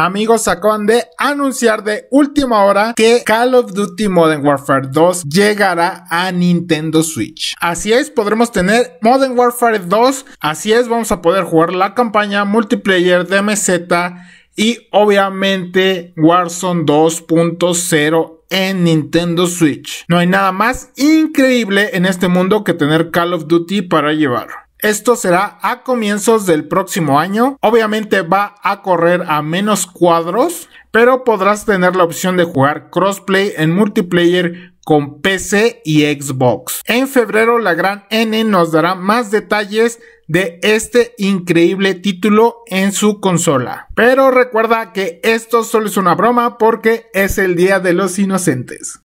Amigos, acaban de anunciar de última hora que Call of Duty Modern Warfare 2 llegará a Nintendo Switch. Así es, podremos tener Modern Warfare 2. Así es, vamos a poder jugar la campaña multiplayer de MZ y obviamente Warzone 2.0 en Nintendo Switch. No hay nada más increíble en este mundo que tener Call of Duty para llevar. Esto será a comienzos del próximo año. Obviamente va a correr a menos cuadros, pero podrás tener la opción de jugar crossplay en multiplayer con PC y Xbox. En febrero la gran N nos dará más detalles de este increíble título en su consola. Pero recuerda que esto solo es una broma porque es el Día de los Inocentes.